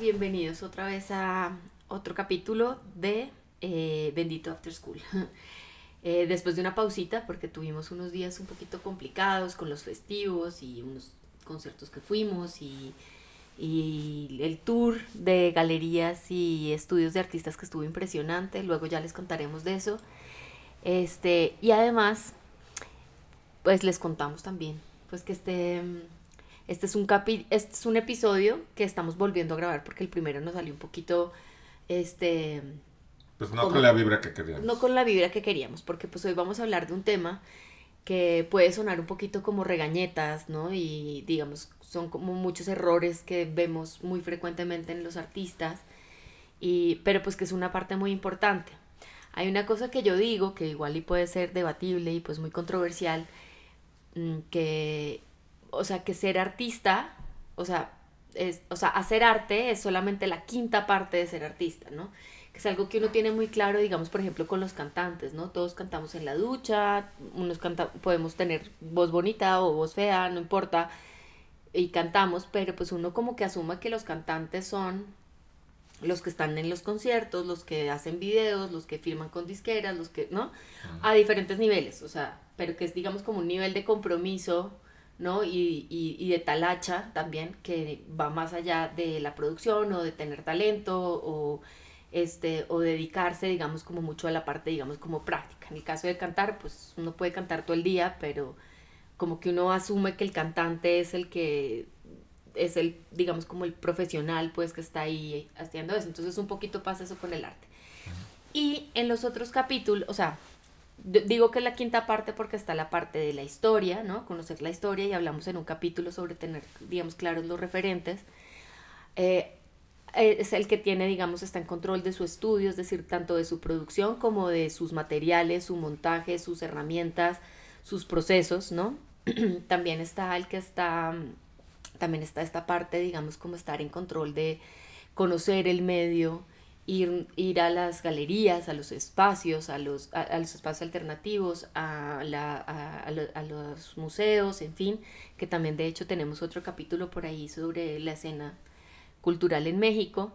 Bienvenidos otra vez a otro capítulo de eh, Bendito After School. Eh, después de una pausita, porque tuvimos unos días un poquito complicados con los festivos y unos conciertos que fuimos y, el tour de galerías y estudios de artistas que estuvo impresionante, luego ya les contaremos de eso. Este, y además, pues les contamos también, pues que este este es un, capi este es un episodio que estamos volviendo a grabar porque el primero nos salió un poquito, este... Pues no con la vibra que queríamos. No con la vibra que queríamos, porque pues hoy vamos a hablar de un tema que puede sonar un poquito como regañetas, ¿no? Y digamos, son como muchos errores que vemos muy frecuentemente en los artistas, y, pero pues que es una parte muy importante. Hay una cosa que yo digo, que igual y puede ser debatible y pues muy controversial, mm, que o sea, que ser artista, o sea, es, o sea, hacer arte es solamente la quinta parte de ser artista, ¿no? Que es algo que uno tiene muy claro, digamos, por ejemplo, con los cantantes, ¿no? Todos cantamos en la ducha, unos canta podemos tener voz bonita o voz fea, no importa, y cantamos, pero pues uno como que asuma que los cantantes son los que están en los conciertos, los que hacen videos, los que firman con disqueras, los que, ¿no? A diferentes niveles, o sea, pero que es, digamos, como un nivel de compromiso ¿no? Y, y, y, de talacha también, que va más allá de la producción o de tener talento o, este, o dedicarse, digamos, como mucho a la parte, digamos, como práctica. En el caso de cantar, pues uno puede cantar todo el día, pero como que uno asume que el cantante es el que es el, digamos, como el profesional, pues, que está ahí haciendo eso. Entonces, un poquito pasa eso con el arte. Y en los otros capítulos, o sea, digo que es la quinta parte porque está la parte de la historia, ¿no? Conocer la historia y hablamos en un capítulo sobre tener, digamos, claros los referentes. Eh, eh, es el que tiene, digamos, está en control de su estudio, es decir, tanto de su producción como de sus materiales, su montaje, sus herramientas, sus procesos, ¿no? también está el que está, también está esta parte, digamos, como estar en control de conocer el medio, ir, a las galerías, a los espacios, a los, espacios alternativos, a, los museos, en fin, que también de hecho tenemos otro capítulo por ahí sobre la escena cultural en México.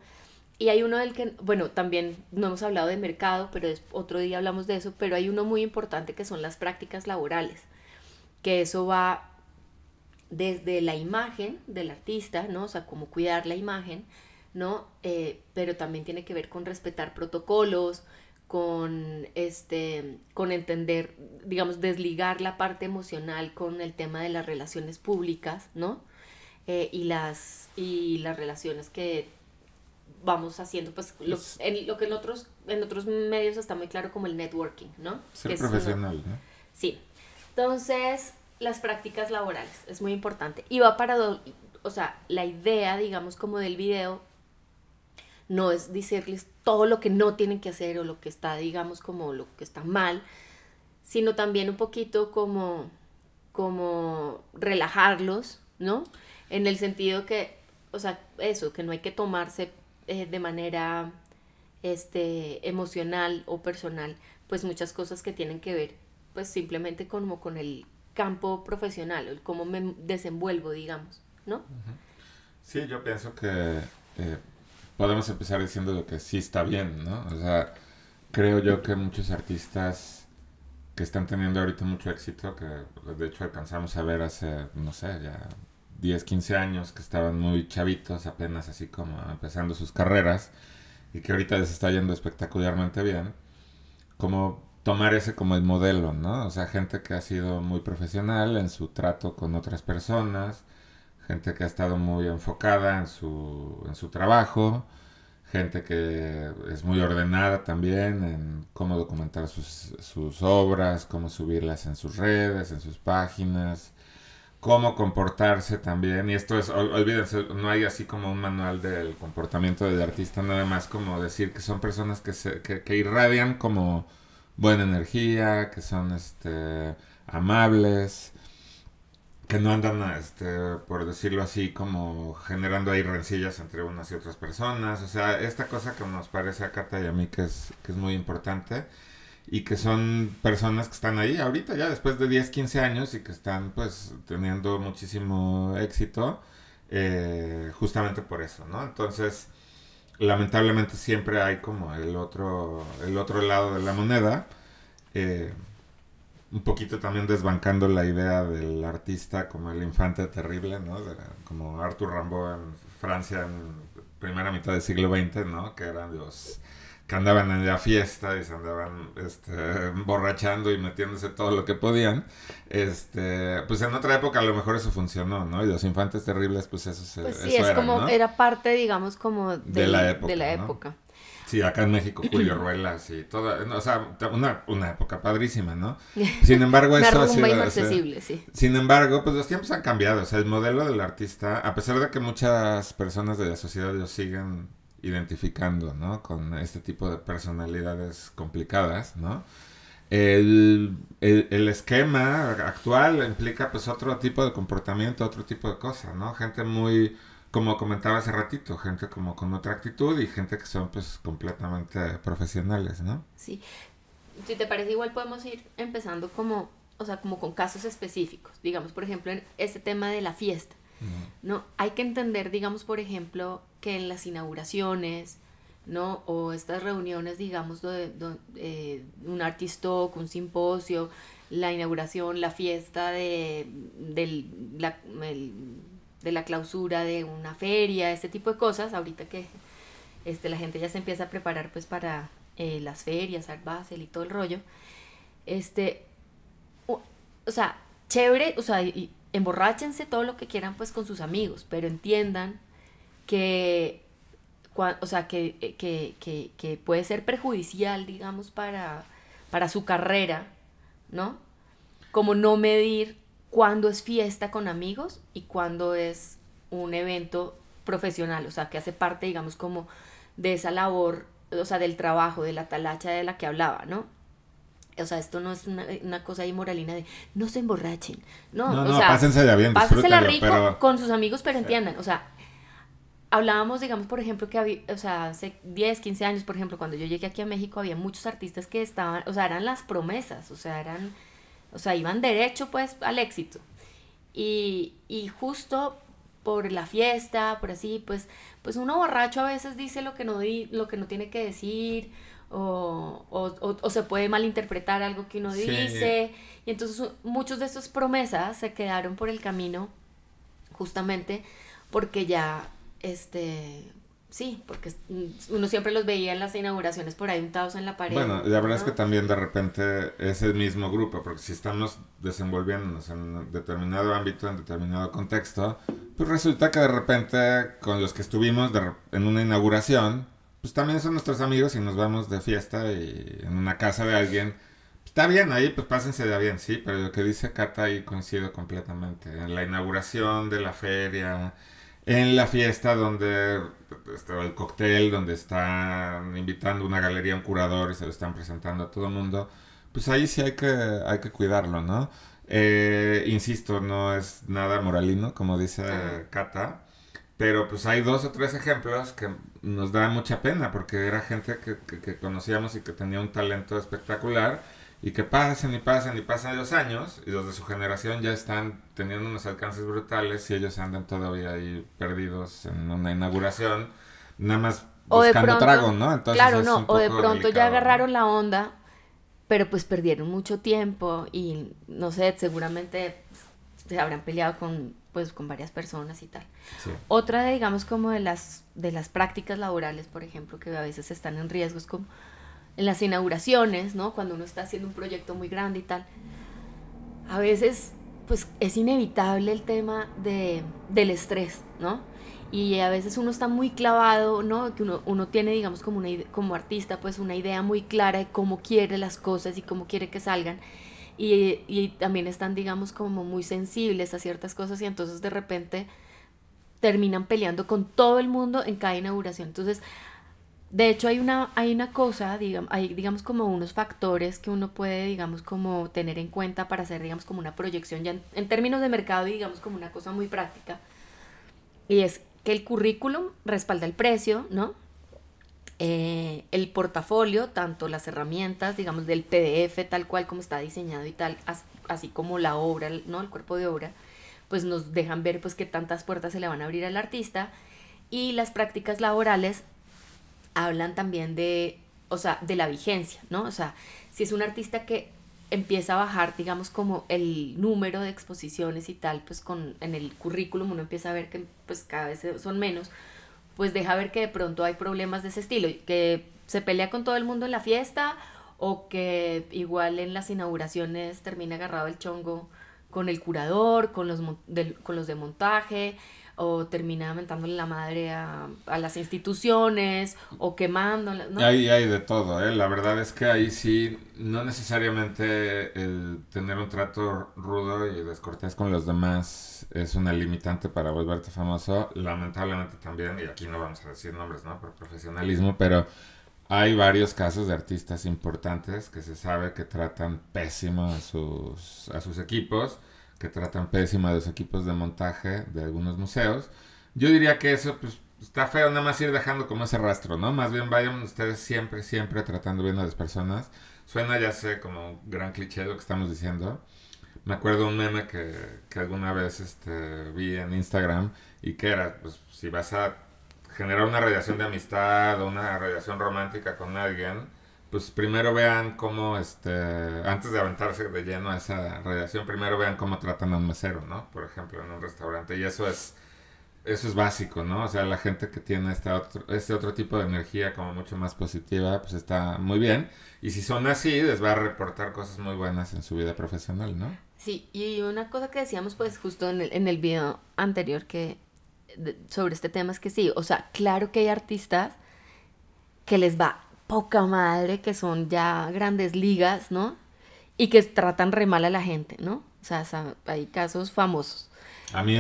Y hay uno del que, bueno, también no hemos hablado de mercado, pero otro día hablamos de eso, pero hay uno muy importante que son las prácticas laborales, que eso va desde la imagen del artista, ¿no? O sea, cómo cuidar la imagen, ¿no? Eh, pero también tiene que ver con respetar protocolos, con, este, con entender, digamos, desligar la parte emocional con el tema de las relaciones públicas, ¿no? Eh, y, las, y las relaciones que vamos haciendo, pues lo, en, lo que en otros, en otros medios está muy claro como el networking, ¿no? profesional, Sí. Entonces, las prácticas laborales, es muy importante. Y va para, o sea, la idea, digamos, como del video no es decirles todo lo que no tienen que hacer o lo que está, digamos, como lo que está mal, sino también un poquito como, como relajarlos, ¿no? En el sentido que, o sea, eso, que no hay que tomarse eh, de manera este, emocional o personal, pues muchas cosas que tienen que ver, pues simplemente como con el campo profesional, el cómo me desenvuelvo, digamos, ¿no? Sí, yo pienso que eh, podemos empezar diciendo lo que sí está bien, ¿no? O sea, creo yo que muchos artistas que están teniendo ahorita mucho éxito, que de hecho alcanzamos a ver hace, no sé, ya 10, 15 años, que estaban muy chavitos, apenas así como empezando sus carreras, y que ahorita les está yendo espectacularmente bien, como tomar ese como el modelo, ¿no? O sea, gente que ha sido muy profesional en su trato con otras personas, gente que ha estado muy enfocada en su, trabajo, gente que es muy ordenada también en cómo documentar sus, sus obras, cómo subirlas en sus redes, en sus páginas, cómo comportarse también. Y esto es, olvídense, no hay así como un manual del comportamiento del artista, nada más como decir que son personas que, que, irradian como buena energía, que son este, amables que no andan, este, por decirlo así, como generando ahí rencillas entre unas y otras personas. O sea, esta cosa que nos parece a Cata y a mí que es, que es muy importante y que son personas que están ahí ahorita ya después de 10, 15 años y que están pues teniendo muchísimo éxito eh, justamente por eso, ¿no? Entonces, lamentablemente siempre hay como el otro, el otro lado de la moneda. Eh, un poquito también desbancando la idea del artista como el infante terrible, ¿no? como Arthur Rambo en Francia en primera mitad del siglo XX, ¿no? Que eran los que andaban en la fiesta y se andaban este, borrachando y metiéndose todo lo que podían. Este, pues en otra época a lo mejor eso funcionó, ¿no? Y los infantes terribles, pues eso se. Pues sí, es como, era parte, digamos, como de, la época. Sí, acá en México, Julio Ruelas y toda, o sea, una, época padrísima, ¿no? Sin embargo, eso ha sido... Sin embargo, pues los tiempos han cambiado, o sea, el modelo del artista, a pesar de que muchas personas de la sociedad lo siguen identificando, ¿no? Con este tipo de personalidades complicadas, ¿no? El, esquema actual implica pues otro tipo de comportamiento, otro tipo de cosas, ¿no? Gente muy como comentaba hace ratito, gente como con otra actitud y gente que son pues completamente profesionales, ¿no? Sí. Si te parece igual podemos ir empezando como, o sea, como con casos específicos, digamos, por ejemplo, en este tema de la fiesta. No, hay que entender, digamos, por ejemplo, que en las inauguraciones, ¿no? O estas reuniones, digamos, de, eh, un artista, un simposio, la inauguración, la fiesta de, del, la, de la clausura de una feria, este tipo de cosas, ahorita que este, la gente ya se empieza a preparar pues para eh, las ferias, al Basel y todo el rollo, este, o, sea, chévere, o sea, emborráchense todo lo que quieran pues con sus amigos, pero entiendan que, o sea, eh, que, que, que puede ser perjudicial, digamos, para, para su carrera, ¿no? Como no medir cuando es fiesta con amigos y cuando es un evento profesional, o sea, que hace parte, digamos, como de esa labor, o sea, del trabajo, de la talacha de la que hablaba, ¿no? O sea, esto no es una, cosa ahí moralina de no se emborrachen. No, o sea, pásensela bien, rico con sus amigos, pero entiendan, o sea, hablábamos, digamos, por ejemplo, que o sea, hace 10, 15 años, por ejemplo, cuando yo llegué aquí a México, había muchos artistas que estaban, o sea, eran las promesas, o sea, eran o sea, iban derecho pues al éxito. Y, justo por la fiesta, por así, pues, pues uno borracho a veces dice lo que no, di, lo que no tiene que decir. O, se puede malinterpretar algo que uno dice. Y entonces muchos de estas promesas se quedaron por el camino justamente porque ya, este, Sí, porque mm, uno siempre los veía en las inauguraciones por ahí untados en la pared. Bueno, la verdad es que también de repente es el mismo grupo, porque si estamos desenvolviéndonos en determinado ámbito, en determinado contexto, pues resulta que de repente con los que estuvimos en una inauguración, pues también son nuestros amigos y nos vamos de fiesta y en una casa de alguien. Está bien ahí, pues pásense de bien, sí, pero lo que dice Cata ahí coincido completamente. En la inauguración de la feria en la fiesta donde está el cóctel, donde están invitando una galería, un curador y se lo están presentando a todo el mundo, pues ahí sí hay que, hay que cuidarlo, ¿no? Eh, insisto, no es nada moralino, como dice Cata, pero pues hay dos o tres ejemplos que nos da mucha pena porque era gente que conocíamos y que tenía un talento espectacular y que pasen y pasen y pasan los años y los de su generación ya están teniendo unos alcances brutales y ellos andan todavía ahí perdidos en una inauguración, nada más buscando trago, ¿no? claro, no, o de pronto ya agarraron la onda, pero pues perdieron mucho tiempo y no sé, seguramente pues, se habrán peleado con pues con varias personas y tal. Otra de digamos como de las de las prácticas laborales, por ejemplo, que a veces están en riesgos como en las inauguraciones, ¿no? Cuando uno está haciendo un proyecto muy grande y tal. A veces, pues es inevitable el tema de, del estrés, ¿no? Y a veces uno está muy clavado, ¿no? Que uno, uno tiene, digamos, como, una, como artista, pues una idea muy clara de cómo quiere las cosas y cómo quiere que salgan. Y, y, también están, digamos, como muy sensibles a ciertas cosas y entonces de repente terminan peleando con todo el mundo en cada inauguración. Entonces, de hecho, hay una, hay una cosa, digamos, hay digamos como unos factores que uno puede, digamos, como tener en cuenta para hacer, digamos, como una proyección ya en, términos de mercado y digamos como una cosa muy práctica. Y es que el currículum respalda el precio, ¿no? Eh, el portafolio, tanto las herramientas, digamos, del PDF tal cual como está diseñado y tal, así como la obra, ¿no? El cuerpo de obra, pues nos dejan ver pues qué tantas puertas se le van a abrir al artista. Y las prácticas laborales hablan también de, o sea, de la vigencia, ¿no? O sea, si es un artista que empieza a bajar, digamos, como el número de exposiciones y tal, pues con, en el currículum uno empieza a ver que pues cada vez son menos, pues deja ver que de pronto hay problemas de ese estilo, que se pelea con todo el mundo en la fiesta o que igual en las inauguraciones termina agarrado el chongo con el curador, con los, con los de montaje, o termina aventándole la madre a, las instituciones o quemándolas, ¿no? Hay, hay de todo, ¿eh? la verdad es que ahí sí, no necesariamente el tener un trato rudo y descortés con los demás es una limitante para volverte famoso, lamentablemente también, y aquí no vamos a decir nombres, ¿no? Por profesionalismo, pero... Hay varios casos de artistas importantes que se sabe que tratan pésimo a sus, a sus equipos que tratan pésima a los equipos de montaje de algunos museos. Yo diría que eso, pues, está feo nada más ir dejando como ese rastro, ¿no? Más bien vayan ustedes siempre, siempre tratando bien a las personas. Suena, ya sé, como un gran cliché lo que estamos diciendo. Me acuerdo un meme que, que alguna vez este, vi en Instagram y que era, pues, si vas a generar una relación de amistad o una relación romántica con alguien, pues primero vean cómo, este, antes de aventarse de lleno a esa radiación, primero vean cómo tratan a un mesero, ¿no? Por ejemplo, en un restaurante. Y eso es, eso es básico, ¿no? O sea, la gente que tiene este otro, este otro tipo de energía como mucho más positiva, pues está muy bien. Y si son así, les va a reportar cosas muy buenas en su vida profesional, ¿no? Sí, y una cosa que decíamos pues justo en el, en el video anterior que sobre este tema es que sí, o sea, claro que hay artistas que les va poca madre, que son ya grandes ligas, ¿no? Y que tratan re mal a la gente, ¿no? O sea, hay casos famosos. A mí,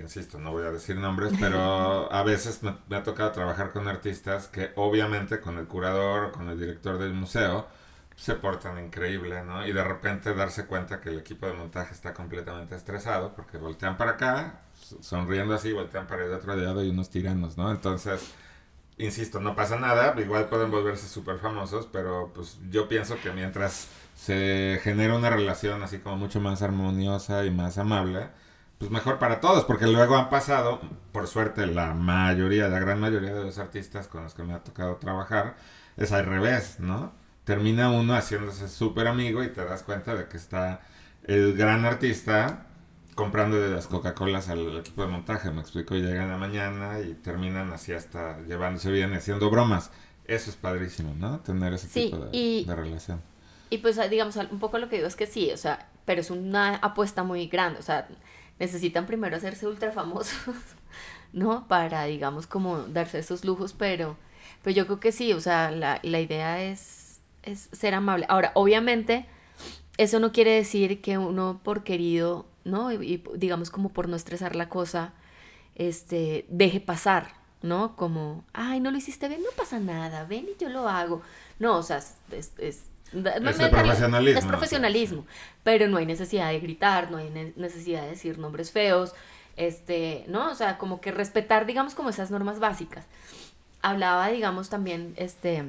insisto, no voy a decir nombres, pero a veces me, ha tocado trabajar con artistas que obviamente con el curador, o con el director del museo, se portan increíble, ¿no? Y de repente darse cuenta que el equipo de montaje está completamente estresado porque voltean para acá, sonriendo así, voltean para el otro lado y unos tiranos, ¿no? Entonces insisto, no pasa nada, igual pueden volverse súper famosos, pero pues yo pienso que mientras se genera una relación así como mucho más armoniosa y más amable, pues mejor para todos, porque luego han pasado, por suerte, la mayoría, la gran mayoría de los artistas con los que me ha tocado trabajar, es al revés, ¿no? Termina uno haciéndose súper amigo y te das cuenta de que está el gran artista comprando de las Coca-Colas al equipo de montaje, me explico, llegan a la mañana y terminan así hasta llevándose bien haciendo bromas. Eso es padrísimo, ¿no? Tener ese tipo de, y, Sí, relación. Y pues, ah, digamos, un poco lo que digo es que sí, o sea, pero es una apuesta muy grande, o sea, necesitan primero hacerse ultra famosos, ¿no? Para, digamos, como darse esos lujos, pero, pero yo creo que sí, o sea, la, idea es, es ser amable. Ahora, obviamente, eso no quiere decir que uno por querido ¿no? Y, digamos como por no estresar la cosa, este, deje pasar, ¿no? Como, ay, no lo hiciste bien, no pasa nada, ven y yo lo hago. No, o sea, es... es, profesionalismo. Es profesionalismo, pero no hay necesidad de gritar, no hay necesidad de decir nombres feos, este, ¿no? O sea, como que respetar, digamos, como esas normas básicas. Hablaba, digamos, también, este,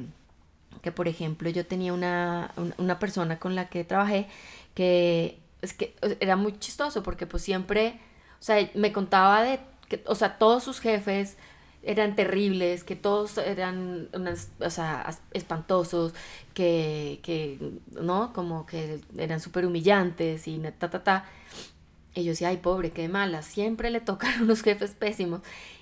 que por ejemplo yo tenía una persona con la que trabajé que es que era muy chistoso porque pues siempre, o sea, me contaba de que, o sea, todos sus jefes eran terribles, que todos eran o sea, espantosos, que, que, ¿no? Como que eran súper humillantes y ta, ta, ta. Y yo decía, ay, pobre, qué mala, siempre le tocan unos jefes pésimos.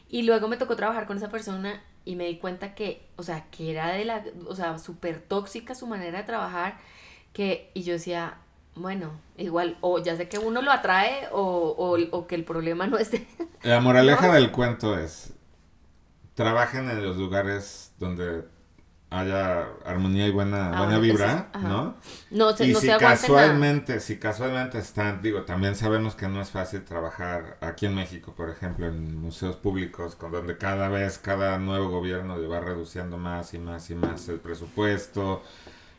Y luego me tocó trabajar con esa persona y me di cuenta que, o sea, que era de la, o sea, súper tóxica su manera de trabajar, que, y yo decía, bueno, igual, o ya sé que uno lo atrae o, que el problema no es La moraleja del cuento es, trabajen en los lugares donde haya armonía y buena, ah, buena vibra, ¿no? No, y si casualmente, si casualmente están, digo, también sabemos que no es fácil trabajar aquí en México, por ejemplo, en museos públicos, con donde cada vez cada nuevo gobierno va reduciendo más y más y más el presupuesto,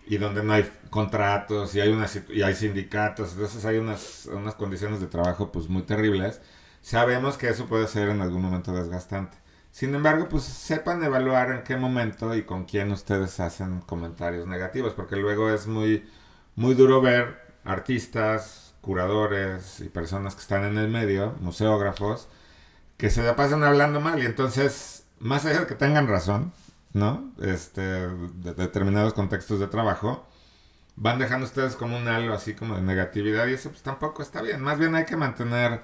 y donde no hay contratos y hay, una y hay sindicatos, entonces hay unas, unas condiciones de trabajo pues muy terribles, sabemos que eso puede ser en algún momento desgastante. Sin embargo, pues sepan evaluar en qué momento y con quién ustedes hacen comentarios negativos, porque luego es muy, muy duro ver artistas, curadores y personas que están en el medio, museógrafos, que se la pasan hablando mal y entonces, más allá de que tengan razón, ¿no? Este, de determinados contextos de trabajo, van dejando ustedes como un halo así como de negatividad y eso pues tampoco está bien. Más bien hay que mantener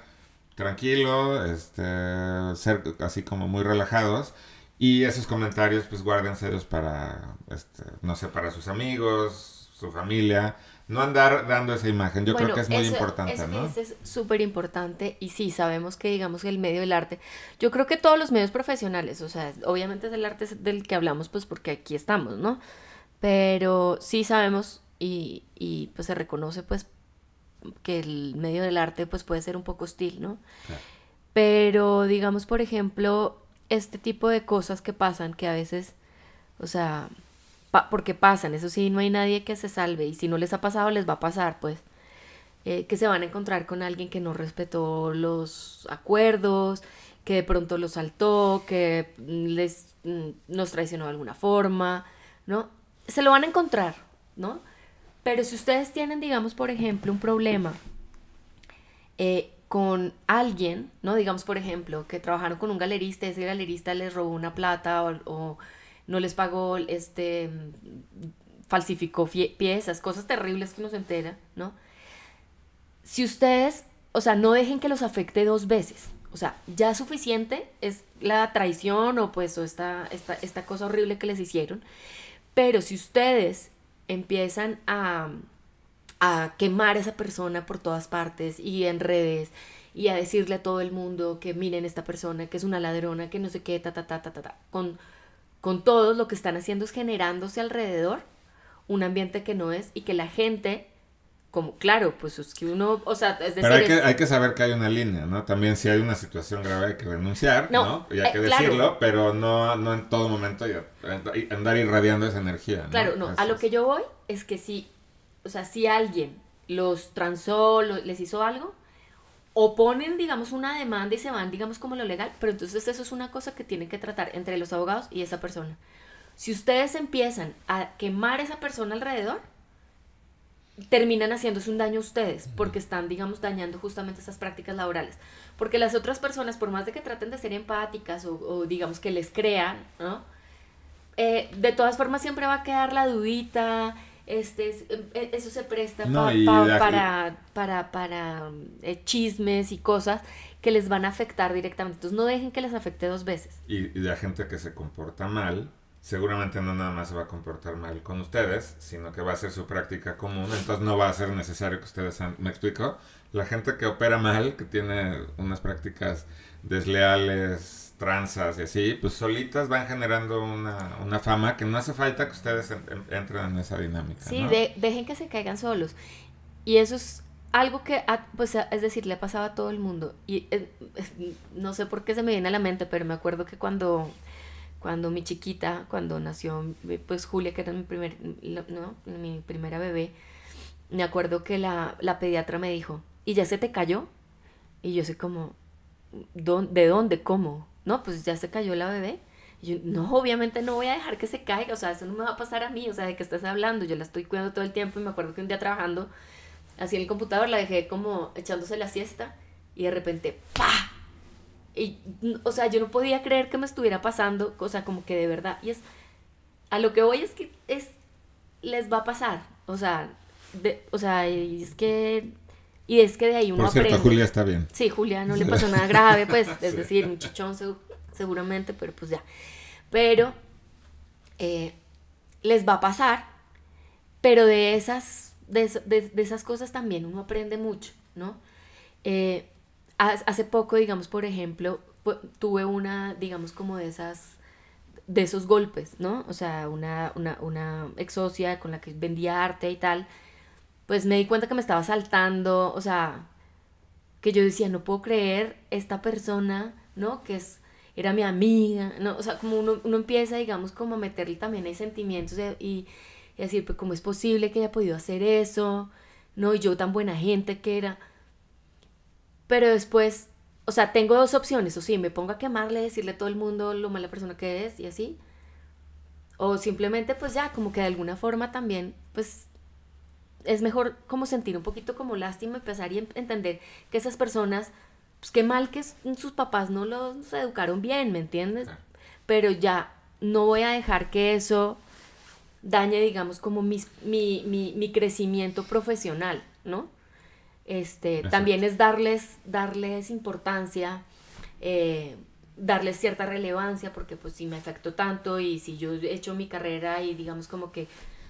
tranquilo, este, ser así como muy relajados. Y esos comentarios pues guárdenselos para, este, no sé, para sus amigos, su familia, no andar dando esa imagen. Yo creo que es muy importante, eso ¿no? Es súper importante y sí, sabemos que digamos el medio del arte, yo creo que todos los medios profesionales, o sea, obviamente es el arte del que hablamos pues porque aquí estamos, ¿no? Pero sí sabemos y, pues se reconoce pues que el medio del arte pues puede ser un poco hostil, ¿no? Pero digamos, por ejemplo, este tipo de cosas que pasan que a veces, o sea, porque pasan, eso sí, no hay nadie que se salve y si no les ha pasado les va a pasar, pues eh, que se van a encontrar con alguien que no respetó los acuerdos, que de pronto los saltó, que mm, les, nos mm, traicionó de alguna forma, ¿no? Se lo van a encontrar, ¿no? Pero si ustedes tienen, digamos, por ejemplo, un problema eh, con alguien, ¿no? Digamos, por ejemplo, que trabajaron con un galerista y ese galerista les robó una plata o no les pagó, este, mm, falsificó piezas, cosas terribles que nos se entera, ¿no? Si ustedes, o sea, no dejen que los afecte dos veces. O sea, ya suficiente es la traición o pues o esta, esta, esta cosa horrible que les hicieron. Pero si ustedes empiezan a, a quemar a esa persona por todas partes y en redes y a decirle a todo el mundo que miren esta persona, que es una ladrona, que no sé qué, ta, ta, ta, ta, ta, ta, con con todos lo que están haciendo es generándose alrededor un ambiente que no es y que la gente como claro, pues es que uno, o sea, es decir, Pero hay que, saber que hay una línea, ¿no? También si hay una situación grave hay que denunciar, ¿no? Y hay eh, que decirlo, pero no, no en todo momento andar irradiando esa energía. ¿no? Claro, no, a lo que yo voy es que si, o sea, si alguien los transó, les hizo algo, o ponen, digamos, una demanda y se van, digamos, como lo legal, pero entonces eso es una cosa que tienen que tratar entre los abogados y esa persona. Si ustedes empiezan a quemar a esa persona alrededor, terminan haciéndose un daño a ustedes, porque están, digamos, dañando justamente esas prácticas laborales. Porque las otras personas, por más de que traten de ser empáticas o, digamos, que les crean, ¿no? Eh, de todas formas siempre va a quedar la dudita, este em, e, eso se presta para, para, eh, chismes y cosas que les van a afectar directamente. Entonces no dejen que les afecte dos veces. Y, la gente que se comporta mal, seguramente no nada más se va a comportar mal con ustedes, sino que va a ser su práctica común, entonces no va a ser necesario que ustedes... ¿Me explico? La gente que opera mal, que tiene unas prácticas desleales, tranzas y así, pues solitas van generando una, fama que no hace falta que ustedes entren en esa dinámica. Sí, dejen que se caigan solos. Y eso es algo que, ah, pues, ah, es decir, le ha pasado a todo el mundo. Y eh, no sé por qué se me viene a la mente, pero me acuerdo que cuando, cuando mi chiquita, cuando nació, eh, pues Julia, que era mi, primer, no, mi primera bebé, me acuerdo que la, la pediatra me dijo, ¿y ya se te cayó? Y yo sé como, ¿de dónde? ¿Cómo? no, pues ya se cayó la bebé. yo, no, obviamente no voy a dejar que se caiga, o sea, eso no me va a pasar a mí, o sea, de qué estás hablando, yo la estoy cuidando todo el tiempo y me acuerdo que un día trabajando así en el computador la dejé como echándose la siesta y de repente, ¡pa! Y, o sea, yo no podía creer que me estuviera pasando, o sea, como que de verdad, y es, a lo que voy es que es, les va a pasar, o sea, de, o sea, es que y es que de ahí uno Por cierto, aprende. Julia está bien. Sí, Julia no le pasó nada grave, pues, es decir, un chichón seguramente, pero pues ya. Pero eh, les va a pasar, pero de esas, de, esas cosas también uno aprende mucho, ¿no? Eh, hace poco, digamos, por ejemplo, tuve una, digamos, como de esas de esos golpes, ¿no? O sea, una, una, con la que vendía arte y tal, pues me di cuenta que me estaba saltando, o sea, que yo decía, no puedo creer esta persona, ¿no? Que es, era mi amiga, ¿no? O sea, como uno, uno empieza, digamos, como a meterle también ahí sentimientos y, y decir, pues, ¿cómo es posible que haya podido hacer eso? ¿No? Y yo tan buena gente que era. Pero después, o sea, tengo dos opciones, o sí, me pongo a quemarle, decirle a todo el mundo lo mala persona que es y así. O simplemente, pues ya, como que de alguna forma también, pues es mejor como sentir un poquito como lástima, empezar y em-, entender que esas personas, pues qué mal que sus papás no los educaron bien, ¿me entiendes? Pero ya no voy a dejar que eso dañe, digamos, como mi, mi, crecimiento profesional, ¿no? Este, también es darles, darles importancia, eh, darles cierta relevancia, porque pues si me afectó tanto y si yo he hecho mi carrera y digamos como que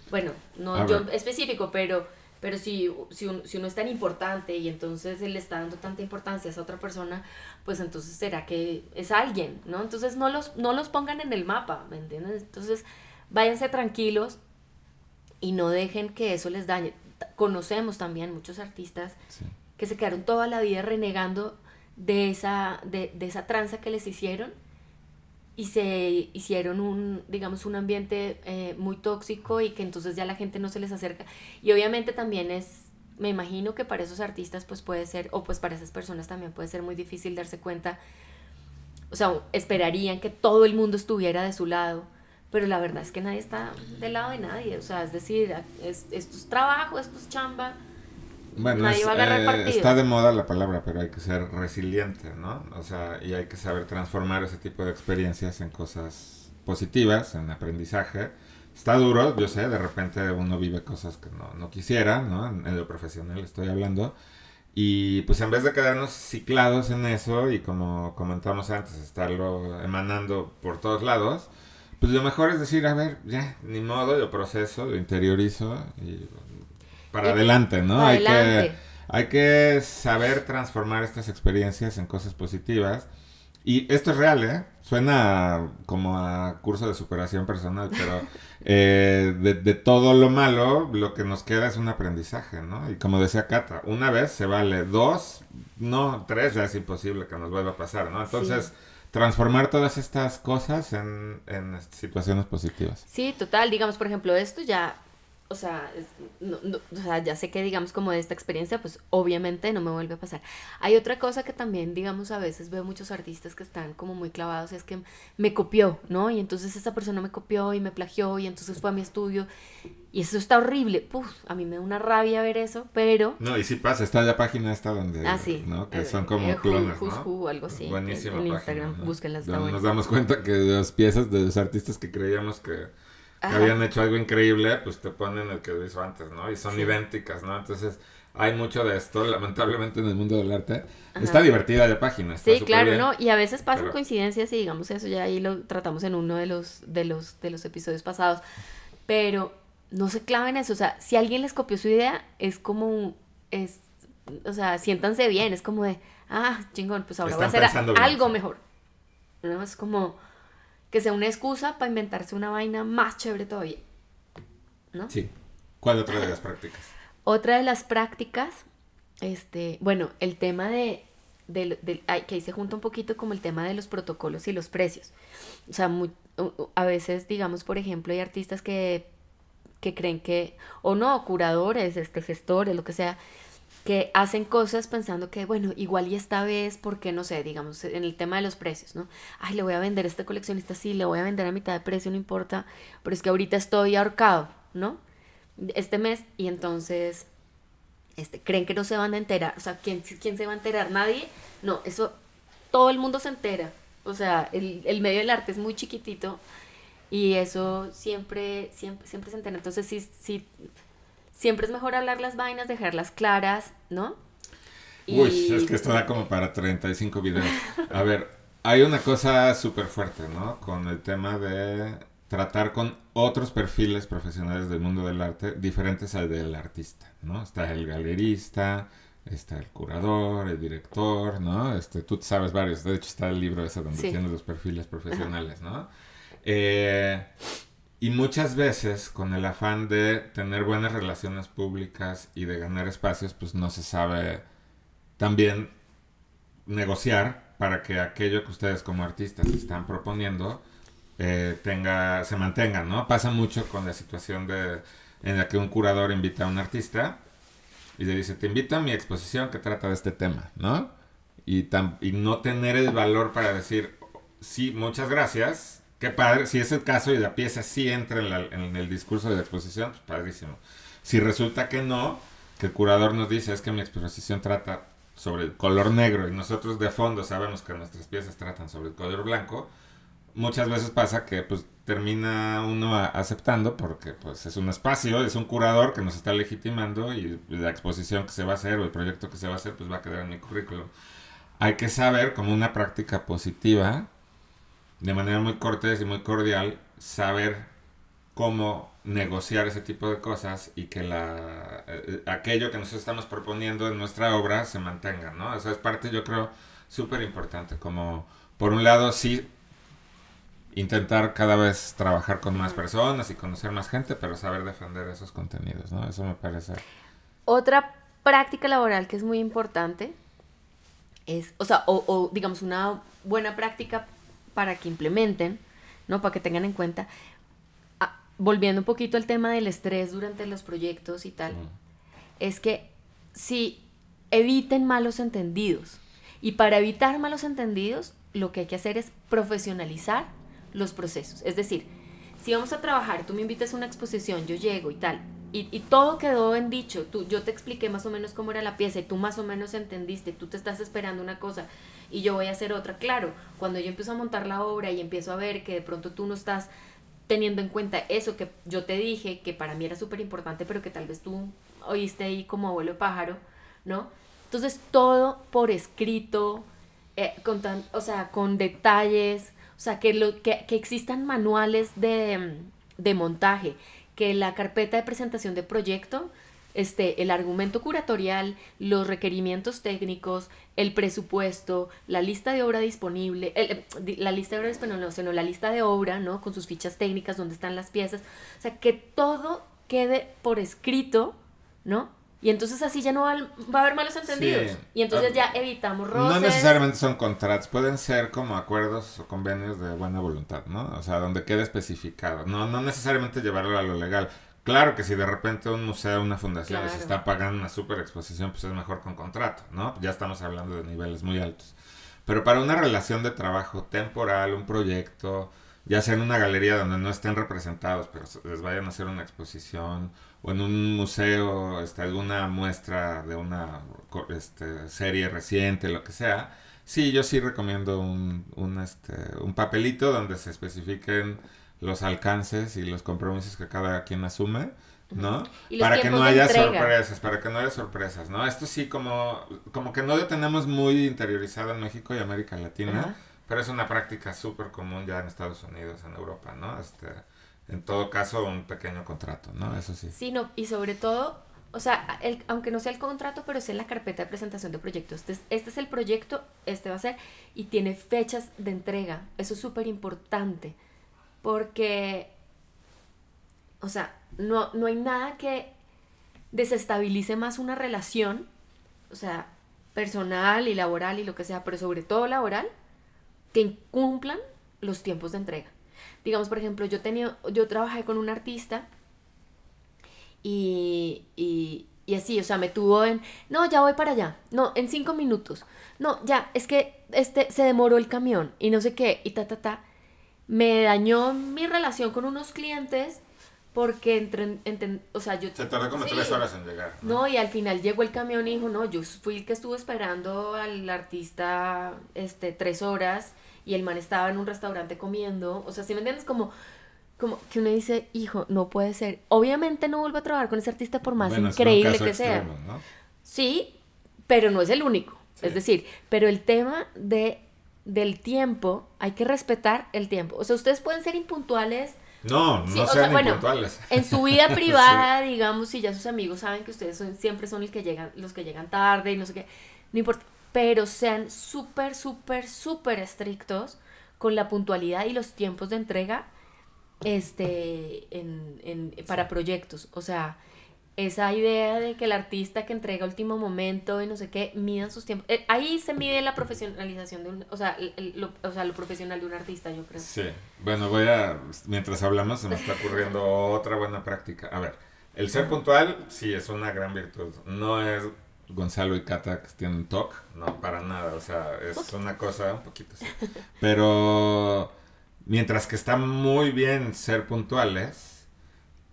bueno, no yo específico, pero, pero si, si, si, uno es tan importante y entonces él le está dando tanta importancia a esa otra persona, pues entonces será que es alguien, ¿no? Entonces no los, no los pongan en el mapa, ¿me entiendes? Entonces váyanse tranquilos y no dejen que eso les dañe. Conocemos también muchos artistas que se quedaron toda la vida renegando de esa, de, de esa tranza que les hicieron y se hicieron un, digamos, un ambiente eh, muy tóxico y que entonces ya la gente no se les acerca. Y obviamente también es, me imagino que para esos artistas pues puede ser, o pues para esas personas también puede ser muy difícil darse cuenta, o sea, esperarían que todo el mundo estuviera de su lado, pero la verdad es que nadie está del lado de nadie, o sea, es decir, es, esto es trabajo, esto es chamba, bueno, eh, está de moda la palabra, pero hay que ser resiliente, ¿no? O sea, y hay que saber transformar ese tipo de experiencias en cosas positivas, en aprendizaje. Está duro, yo sé, de repente uno vive cosas que no, quisiera, ¿no? En, lo profesional estoy hablando. Y pues en vez de quedarnos ciclados en eso y como comentamos antes, estarlo emanando por todos lados, pues lo mejor es decir, a ver, ya, ni modo, yo proceso, lo interiorizo y para adelante, ¿no? hay, Que, hay que saber transformar estas experiencias en cosas positivas. Y esto es real, ¿eh? Suena como a curso de superación personal, pero eh, de, todo lo malo, lo que nos queda es un aprendizaje, ¿no? Y como decía Cata, una vez se vale, dos, no, tres ya es imposible que nos vuelva a pasar, ¿no? Entonces, transformar todas estas cosas en, en este, situaciones positivas. Sí, total, digamos, por ejemplo, esto ya o sea, ya sé que digamos como de esta experiencia, pues obviamente no me vuelve a pasar. Hay otra cosa que también, digamos, a veces veo muchos artistas que están como muy clavados, es que me copió, ¿no? Y entonces esa persona me copió y me plagió y entonces fue a mi estudio y eso está horrible. Puf, a mí me da una rabia ver eso, pero... No, y sí pasa, está la página esta donde... Ah, Que eh, son como clones, algo así. Buenísima En Instagram, búsquenlas. Nos damos cuenta que las piezas de los artistas que creíamos que habían hecho algo increíble, pues te ponen el que lo hizo antes, ¿no? Y son idénticas, ¿no? Entonces hay mucho de esto, lamentablemente en el mundo del arte. Está divertida la página. Está sí, claro, ¿no? Y a veces pasan coincidencias y digamos eso ya ahí lo tratamos en uno de los, de los, de los episodios pasados. Pero no se claven eso, o sea, si alguien les copió su idea, es como, es, o sea, siéntanse bien, es como de, ah, chingón, pues ahora voy a hacer algo mejor. No es como que sea una excusa para inventarse una vaina más chévere todavía. ¿No? Sí. ¿Cuál otra de las prácticas? otra de las prácticas, este, bueno, el tema de, que ahí se junta un poquito como el tema de los protocolos y los precios. O sea, a veces, digamos, por ejemplo, hay artistas que, que creen que, o no, curadores, este, gestores, lo que sea, que hacen cosas pensando que, bueno, igual y esta vez, porque no sé, digamos, en el tema de los precios, ¿no? Ay, le voy a vender a este coleccionista, sí, le voy a vender a mitad de precio, no importa, pero es que ahorita estoy ahorcado, ¿no? Este mes, y entonces, este, creen que no se van a enterar, o sea, ¿quién, quién se va a enterar? Nadie, no, eso, todo el mundo se entera, o sea, el, el medio del arte es muy chiquitito y eso siempre, siempre, siempre se entera, entonces sí, sí siempre es mejor hablar las vainas, dejarlas claras, ¿no? Uy, es que esto da como para 35 videos. A ver, hay una cosa súper fuerte, ¿no? Con el tema de tratar con otros perfiles profesionales del mundo del arte diferentes al del artista, ¿no? Está el galerista, está el curador, el director, ¿no? Este, tú sabes varios, de hecho está el libro ese donde tienes los perfiles profesionales, ¿no? Eh, y muchas veces, con el afán de tener buenas relaciones públicas y de ganar espacios, pues no se sabe también negociar para que aquello que ustedes como artistas están proponiendo eh, tenga, se mantenga, ¿no? Pasa mucho con la situación de, en la que un curador invita a un artista y le dice, te invito a mi exposición que trata de este tema, ¿no? Y, y no tener el valor para decir, sí, muchas gracias, padre, si es el caso y la pieza sí entra en, el discurso de la exposición, pues padrísimo. Si resulta que no, que el curador nos dice es que mi exposición trata sobre el color negro y nosotros de fondo sabemos que nuestras piezas tratan sobre el color blanco, muchas veces pasa que pues termina uno aceptando porque pues es un espacio, es un curador que nos está legitimando y la exposición que se va a hacer o el proyecto que se va a hacer pues va a quedar en mi currículum. Hay que saber como una práctica positiva de manera muy cortés y muy cordial saber cómo negociar ese tipo de cosas y que la, eh, aquello que nosotros estamos proponiendo en nuestra obra se mantenga, ¿no? Eso es parte, yo creo, súper importante, como por un lado sí intentar cada vez trabajar con más personas y conocer más gente, pero saber defender esos contenidos, ¿no? Eso me parece. Otra práctica laboral que es muy importante es, o sea, o digamos una buena práctica para que implementen, ¿no? Para que tengan en cuenta. Ah, volviendo un poquito al tema del estrés durante los proyectos y tal, es que si eviten malos entendidos. Y para evitar malos entendidos, lo que hay que hacer es profesionalizar los procesos. Es decir, si vamos a trabajar, tú me invitas a una exposición, yo llego y tal, y, todo quedó en dicho. Tú, yo te expliqué más o menos cómo era la pieza y tú más o menos entendiste, tú te estás esperando una cosa y yo voy a hacer otra. Claro, cuando yo empiezo a montar la obra y empiezo a ver que de pronto tú no estás teniendo en cuenta eso que yo te dije, que para mí era súper importante, pero que tal vez tú oíste ahí como abuelo pájaro, ¿no? Entonces todo por escrito, eh, con o sea, con detalles, o sea, que, que, existan manuales de, de montaje, que la carpeta de presentación de proyecto este, el argumento curatorial, los requerimientos técnicos, el presupuesto, la lista de obra disponible, eh, la lista de obra disponible, no, sino la lista de obra, ¿no? Con sus fichas técnicas, dónde están las piezas. O sea, que todo quede por escrito, ¿no? Y entonces así ya no va, a haber malos entendidos. Y entonces ah, ya evitamos roces. No necesariamente son contratos, pueden ser como acuerdos o convenios de buena voluntad, ¿no? O sea, donde quede especificado. No, no necesariamente llevarlo a lo legal. Claro que si de repente un museo, una fundación se está pagando una super exposición, pues es mejor con contrato, ¿no? Ya estamos hablando de niveles muy altos. Pero para una relación de trabajo temporal, un proyecto, ya sea en una galería donde no estén representados, pero les vayan a hacer una exposición, o en un museo, este, alguna muestra de una este, serie reciente, lo que sea, sí, yo sí recomiendo un, este, un, papelito donde se especifiquen los alcances y los compromisos que cada quien asume, ¿no? para que no haya sorpresas, para que no haya sorpresas, ¿no? Esto sí, como, como que no lo tenemos muy interiorizado en México y América Latina. Pero es una práctica súper común ya en Estados Unidos, en Europa, ¿no? Este, en todo caso, un pequeño contrato, ¿no? Eso sí. Sí, no, y sobre todo, o sea, el, aunque no sea el contrato, pero sea en la carpeta de presentación de proyectos. Este, este, es el proyecto, este va a ser, y tiene fechas de entrega. Eso es súper importante, porque, o sea, no, no hay nada que desestabilice más una relación, o sea, personal y laboral y lo que sea, pero sobre todo laboral, que cumplan los tiempos de entrega. Digamos, por ejemplo, yo, tenía, yo trabajé con un artista y, así, o sea, me tuvo en, no, ya voy para allá, no, en cinco minutos, no, ya, es que este se demoró el camión y no sé qué, y ta, ta, ta. Me dañó mi relación con unos clientes porque entre, o sea, yo... Se tarda como tres horas en llegar. ¿no? y al final llegó el camión y dijo, no, yo fui el que estuvo esperando al artista este, tres horas y el man estaba en un restaurante comiendo. O sea, si me entiendes? Como, como que uno dice, hijo, no puede ser. Obviamente no vuelvo a trabajar con ese artista por más increíble que sea. Sí, pero no es el único. Es decir, pero el tema de, del tiempo, hay que respetar el tiempo. O sea, ustedes pueden ser impuntuales no, no sean o En su vida privada, digamos, si ya sus amigos saben que ustedes siempre son los que llegan, los que llegan tarde y no sé qué, no importa. Pero sean súper, súper, súper estrictos con la puntualidad y los tiempos de entrega este, en, en, para proyectos. O sea, esa idea de que el artista que entrega último momento y no sé qué, midan sus tiempos. Eh, ahí se mide la profesionalización de un, o sea, lo, o sea, lo profesional de un artista, yo creo. Sí, bueno, voy a, mientras hablamos se me está ocurriendo otra buena práctica. A ver, el ser puntual sí es una gran virtud, no es Gonzalo y Cata que tienen talk, no, para nada, o sea, es una cosa un poquito Pero mientras que está muy bien ser puntuales,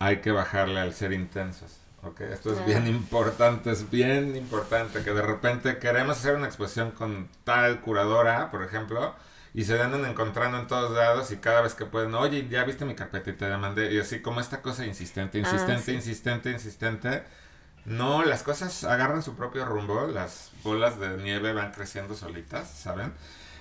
hay que bajarle al ser intensos. Ok, esto es bien importante, es bien importante que de repente queremos hacer una exposición con tal curadora, por ejemplo, y se andan encontrando en todos lados y cada vez que pueden, oye, ya viste mi carpeta y te demandé y así como esta cosa insistente, ah, insistente, insistente, insistente. No, las cosas agarran su propio rumbo, las bolas de nieve van creciendo solitas, ¿saben?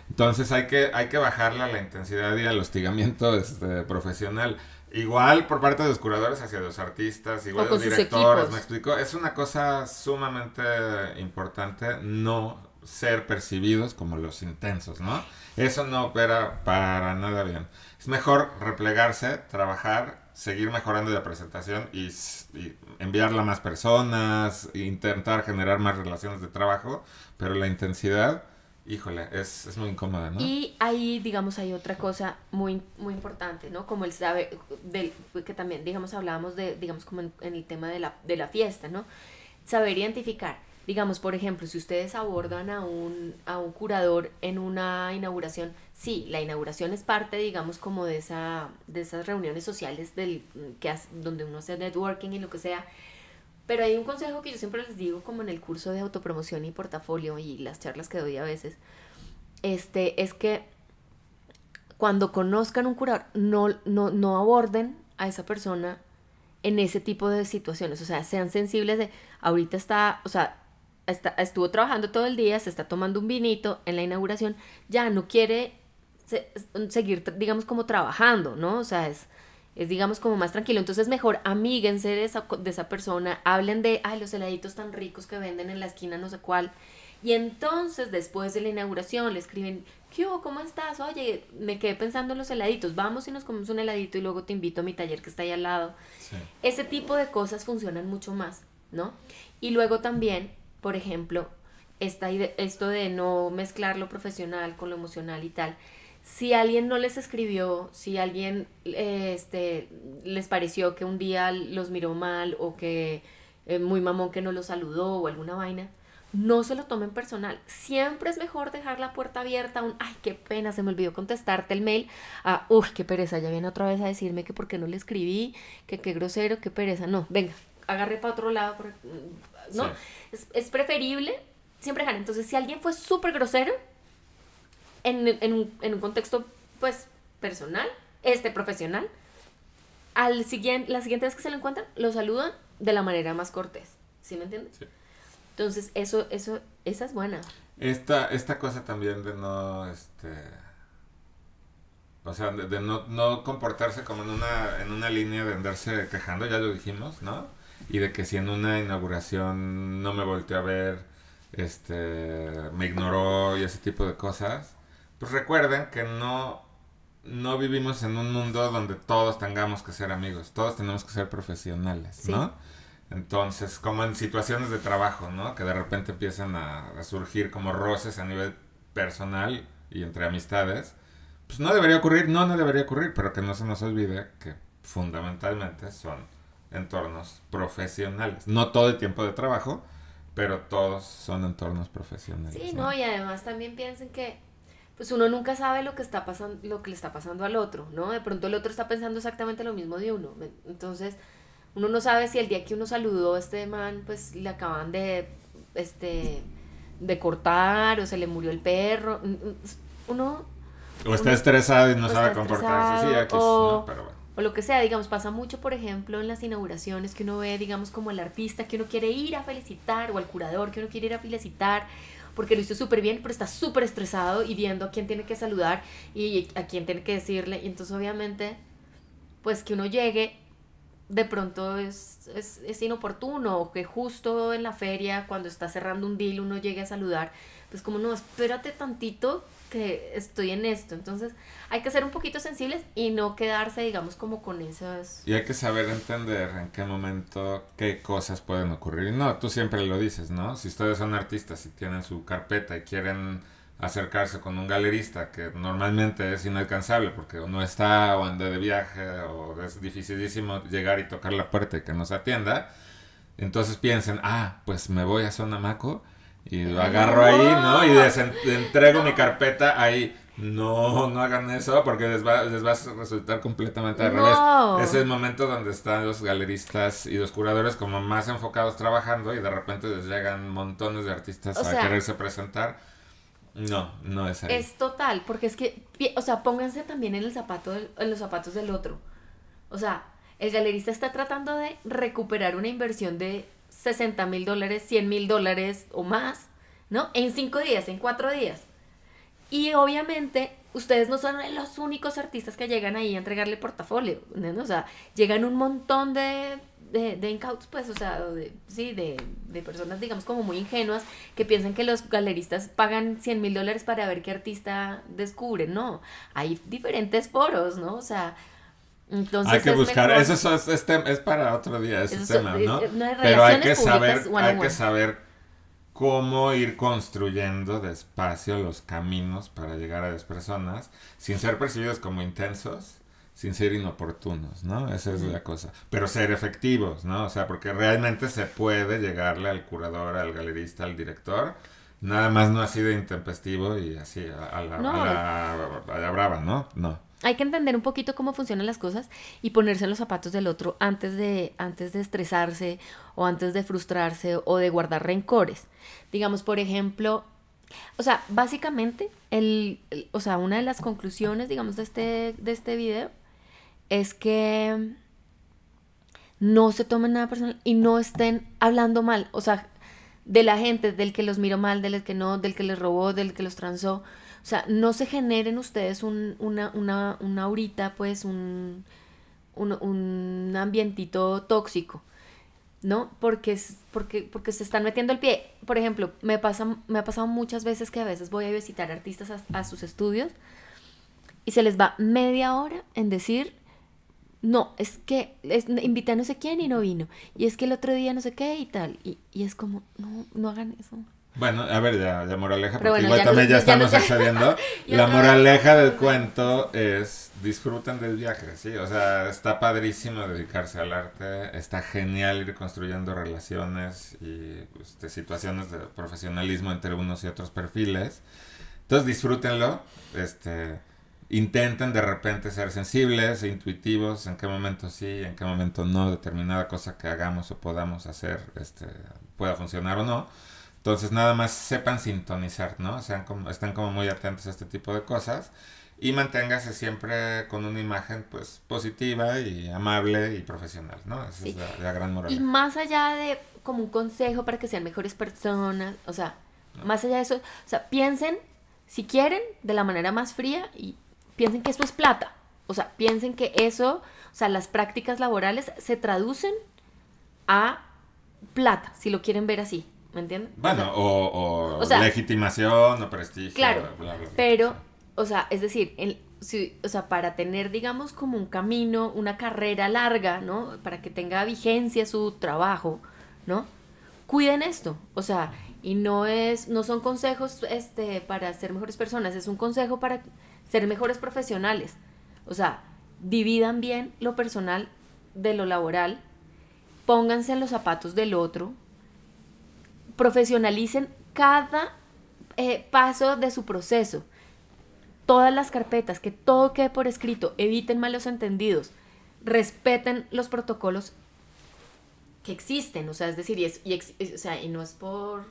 Entonces hay que, hay que bajarle a la intensidad y al hostigamiento este, profesional. Igual por parte de los curadores hacia los artistas, igual los directores, ¿me explico? Es una cosa sumamente importante no ser percibidos como los intensos, ¿no? Eso no opera para nada bien. Es mejor replegarse, trabajar, seguir mejorando la presentación y enviarla a más personas, intentar generar más relaciones de trabajo, pero la intensidad Híjole, es, muy incómoda, ¿no? Y ahí, digamos, hay otra cosa muy, muy importante, ¿no? Como el saber del, que también, digamos, hablábamos de, digamos, como en, el tema de la, de la fiesta, ¿no? Saber identificar digamos, por ejemplo, si ustedes abordan a un, a un curador en una inauguración, sí, la inauguración es parte, digamos, como de, esa, de esas reuniones sociales del, que donde uno hace networking y lo que sea, pero hay un consejo que yo siempre les digo, como en el curso de autopromoción y portafolio y las charlas que doy a veces, este, es que cuando conozcan un curador, no, no, aborden a esa persona en ese tipo de situaciones. O sea, sean sensibles de, ahorita está, o sea, está, estuvo trabajando todo el día, se está tomando un vinito en la inauguración, ya no quiere seguir, digamos, como trabajando, ¿no? O sea, es es digamos como más tranquilo. Entonces mejor amíguense de esa, persona, hablen de, ay, los heladitos tan ricos que venden en la esquina, no sé cuál. Y entonces después de la inauguración le escriben, ¿qué hubo? ¿Cómo estás? Oye, me quedé pensando en los heladitos, vamos y nos comemos un heladito y luego te invito a mi taller que está ahí al lado. Ese tipo de cosas funcionan mucho más, ¿no? Y luego también, por ejemplo, esto de no mezclar lo profesional con lo emocional y tal si alguien no les escribió, si alguien eh, este, les pareció que un día los miró mal o que eh, muy mamón que no los saludó o alguna vaina, no se lo tomen personal. Siempre es mejor dejar la puerta abierta un, ay, qué pena, se me olvidó contestarte el mail, a, uy, qué pereza, ya viene otra vez a decirme que por qué no le escribí, que qué grosero, qué pereza. No, venga, agarre para otro lado. No, es, preferible siempre dejar. Entonces, si alguien fue súper grosero, en, un, en un contexto, pues, personal, este profesional, al siguiente, la siguiente vez que se lo encuentran, lo saludan de la manera más cortés. ¿Sí me entiendes? Entonces, eso, eso, esa es buena. Esta, esta cosa también de no, este... O sea, de, no, no, comportarse como en una, en una línea de andarse quejando, ya lo dijimos, ¿no? Y de que si en una inauguración no me volteó a ver, este, me ignoró y ese tipo de cosas pues recuerden que no, no vivimos en un mundo donde todos tengamos que ser amigos, todos tenemos que ser profesionales, ¿no? Entonces, como en situaciones de trabajo, ¿no? Que de repente empiezan a, surgir como roces a nivel personal y entre amistades. Pues no debería ocurrir, no, no debería ocurrir, pero que no se nos olvide que fundamentalmente son entornos profesionales. No todo el tiempo de trabajo, pero todos son entornos profesionales. Sí, ¿no? y además también piensen que pues uno nunca sabe lo que está pasando, lo que le está pasando al otro, ¿no? De pronto el otro está pensando exactamente lo mismo de uno. Entonces, uno no sabe si el día que uno saludó a este man, pues le acaban de este de cortar o se le murió el perro. Uno o está estresado y no sabe comportarse, o, lo que sea, digamos, pasa mucho, por ejemplo, en las inauguraciones que uno ve, digamos, como el artista que uno quiere ir a felicitar o al curador que uno quiere ir a felicitar porque lo hizo súper bien, pero está súper estresado y viendo a quién tiene que saludar y a quién tiene que decirle. Y entonces obviamente, pues que uno llegue de pronto es, inoportuno o que justo en la feria, cuando está cerrando un deal, uno llegue a saludar. Pues como no, espérate tantito que estoy en esto. Entonces hay que ser un poquito sensibles y no quedarse, digamos, como con esas... Y hay que saber entender en qué momento qué cosas pueden ocurrir. No, tú siempre lo dices, ¿no? Si ustedes son artistas y tienen su carpeta y quieren acercarse con un galerista que normalmente es inalcanzable porque uno está o anda de viaje o es dificilísimo llegar y tocar la puerta que nos atienda. Entonces piensen, ah, pues me voy a Sonamaco y lo agarro ahí, ¿no? Y les entrego mi carpeta ahí. No, no hagan eso porque les va, a resultar completamente al no. Ese Es el momento donde están los galeristas y los curadores como más enfocados trabajando y de repente les llegan montones de artistas a quererse presentar. No, no es así. Es total, porque es que, o sea, pónganse también en, el zapato en los zapatos del otro. O sea, el galerista está tratando de recuperar una inversión de 60 mil dólares, 100 mil dólares o más, ¿no? En cinco días, en cuatro días. Y obviamente ustedes no son los únicos artistas que llegan ahí a entregarle portafolio, ¿no? O sea, llegan un montón de, de, de pues, o sea, sí, de, de, personas, digamos, como muy ingenuas, que piensan que los galeristas pagan 100 mil dólares para ver qué artista descubre, no, hay diferentes foros, ¿no? O sea, hay que buscar, eso es, para otro día ese tema, ¿no? Eh, Pero hay que saber, hay que saber cómo ir construyendo despacio los caminos para llegar a las personas sin ser percibidos como intensos, sin ser inoportunos, ¿no? Esa es la cosa. Pero ser efectivos, ¿no? O sea, porque realmente se puede llegarle al curador, al galerista, al director. Nada más no así de intempestivo y así a, la, a la brava, ¿no? No hay que entender un poquito cómo funcionan las cosas y ponerse en los zapatos del otro antes de, antes de estresarse o antes de frustrarse o de guardar rencores. Digamos, por ejemplo, o sea, básicamente, el, o sea, una de las conclusiones, digamos, de este, de este video es que no se tomen nada personal y no estén hablando mal, o sea, de la gente, del que los miró mal, del que no, del que les robó, del que los transó. O sea, no se generen ustedes un, una, una, una aurita, pues un, ambientito tóxico, ¿no? Porque, porque, porque se están metiendo el pie. Por ejemplo, me, pasa, me ha pasado muchas veces que a veces voy a visitar artistas a, sus estudios y se les va media hora en decir no, es que es, invité a no sé quién y no vino. Y es que el otro día no sé qué y tal. Y, y es como, no, no hagan eso. Bueno, a ver, ya, moraleja, porque igual también ya estamos ya la moraleja del cuento es disfruten del viaje, sí. O sea, está padrísimo dedicarse al arte, está genial ir construyendo relaciones y pues, situaciones de profesionalismo entre unos y otros perfiles. Entonces disfrútenlo, este, intenten de repente ser sensibles e intuitivos, en qué momento sí, en qué momento no, determinada cosa que hagamos o podamos hacer este, pueda funcionar o no entonces nada más sepan sintonizar, ¿no? O como, están como muy atentos a este tipo de cosas y manténgase siempre con una imagen pues positiva y amable y profesional, ¿no? Esa es la, gran moral. Y más allá de como un consejo para que sean mejores personas, o sea, más allá de eso, o sea, piensen, si quieren, de la manera más fría y piensen que esto es plata, o sea, piensen que eso, o sea, las prácticas laborales se traducen a plata, si lo quieren ver así. ¿Me entiendes? Bueno, o, legitimación o prestigio. Claro. pero, o sea, es decir, el, o sea, para tener, digamos, como un camino, una carrera larga, ¿no? Para que tenga vigencia su trabajo, ¿no? Cuiden esto. O sea, y no es, no son consejos este, para ser mejores personas, es un consejo para ser mejores profesionales. O sea, dividan bien lo personal de lo laboral, pónganse en los zapatos del otro, profesionalicen cada eh, paso de su proceso, todas las carpetas, que todo quede por escrito, eviten malos entendidos, respeten los protocolos que existen, o sea, es decir, y, o sea, y no es por,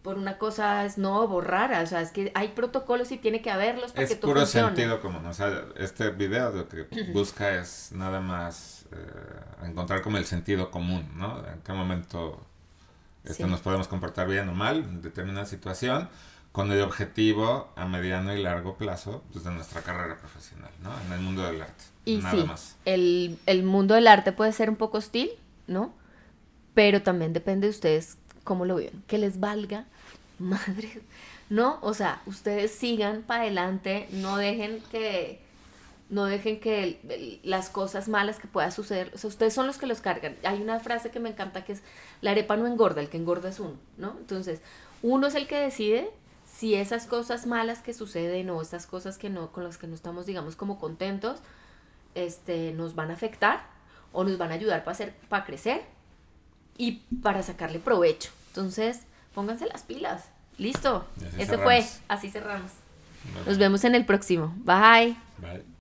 por una cosa no borrar, o sea, es que hay protocolos y tiene que haberlos para es que todo puro sentido común, o sea, este video lo que busca es nada más eh, encontrar como el sentido común, ¿no? En qué momento esto nos podemos comportar bien o mal en determinada situación, con el objetivo a mediano y largo plazo pues, de nuestra carrera profesional, ¿no? En el mundo del arte. Y nada más. El, el mundo del arte puede ser un poco hostil, ¿no? Pero también depende de ustedes cómo lo viven. Que les valga madre, ¿no? O sea, ustedes sigan para adelante, no dejen que no dejen que las cosas malas que puedan suceder, ustedes son los que los cargan. Hay una frase que me encanta que es, la arepa no engorda, el que engorda es uno, ¿no? Entonces, uno es el que decide si esas cosas malas que suceden o esas cosas que no, con las que no estamos, digamos, como contentos, este, nos van a afectar o nos van a ayudar para, hacer, para crecer y para sacarle provecho. Entonces, pónganse las pilas. Listo. Ese fue. Así cerramos. Nos vemos en el próximo. Bye.